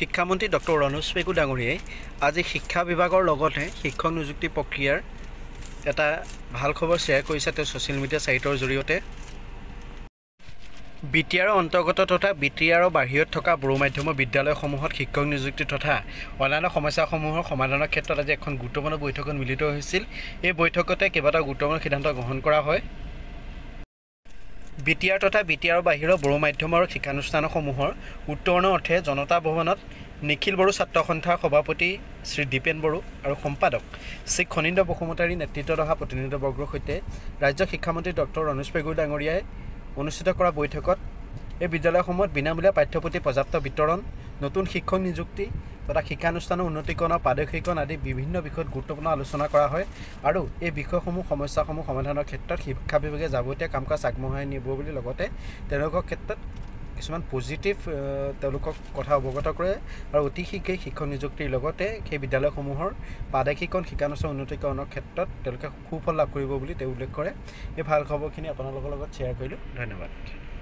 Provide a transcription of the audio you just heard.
শিক্ষামন্ত্ৰী ডক্টৰ ৰণোজ পেগু ডাঙৰীয়াই আজি শিক্ষা বিভাগৰ লগতে শিক্ষক নিযুক্তি প্ৰক্ৰিয়াৰ এটা ভাল খবৰ শ্বেয়াৰ কৰিছে তেওঁ ছ'চিয়েল মিডিয়া চাইটৰ জৰিয়তে বি টি আৰৰ অন্তৰ্গত তথা বি টি আৰৰ বাহিৰত থকা বড়ো মাধ্যমৰ বিদ্যালয়সমূহত শিক্ষক নিযুক্তি তথা অন্যান্য সমস্যাসমূহৰ সমাধানৰ ক্ষেত্ৰত আজি এখন গুৰুত্বপূৰ্ণ বৈঠকত মিলিত হৈছিল এই বৈঠকতে কেইবাটাও গুৰুত্বপূৰ্ণ সিদ্ধান্ত গ্ৰহণ কৰা হয় বি টি আৰ তথা বি টি আৰৰ বাহিৰৰ বড়ো মাধ্যমৰ শিক্ষানুষ্ঠানসমূহৰ উত্তৰণৰ অৰ্থে জনতা ভৱনত নিখিল বড়ো ছাত্ৰ সন্থাৰ সভাপতি শ্ৰী দীপেন বড়ো আৰু সম্পাদক শ্ৰী খনিন্দ বসুমতাৰীৰ নেতৃত্বত অহা প্ৰতিনিধিবৰ্গৰ সৈতে ৰাজ্য শিক্ষামন্ত্ৰী ডক্টৰ ৰণেশ পেগুৰ ডাঙৰীয়াই অনুষ্ঠিত কৰা বৈঠকত এই বিদ্যালয়সমূহত বিনামূলীয়া পাঠ্যপুথি পৰ্যাপ্ত বিতৰণ নতুন শিক্ষক নিযুক্তি তথা শিক্ষানুষ্ঠানৰ উন্নতিকৰণৰ পাদক্ষিকৰণ আদি বিভিন্ন বিষয়ত গুৰুত্বপূৰ্ণ আলোচনা কৰা হয় আৰু এই বিষয়সমূহ সমস্যাসমূহ সমাধানৰ ক্ষেত্ৰত শিক্ষা বিভাগে যাৱতীয় কাম কাজ আগবঢ়াই নিব বুলি লগতে তেওঁলোকৰ ক্ষেত্ৰত কিছুমান পজিটিভ তেওঁলোকক কথা অৱগত কৰে আৰু অতি শীঘ্ৰেই শিক্ষক নিযুক্তিৰ লগতে সেই বিদ্যালয়সমূহৰ পাদেশিকৰণ শিক্ষানুষ্ঠান উন্নতিকৰণৰ ক্ষেত্ৰত তেওঁলোকে সুফল লাভ কৰিব বুলি তেওঁ উল্লেখ কৰে এই ভাল খবৰখিনি আপোনালোকৰ লগত শ্বেয়াৰ কৰিলোঁ ধন্যবাদ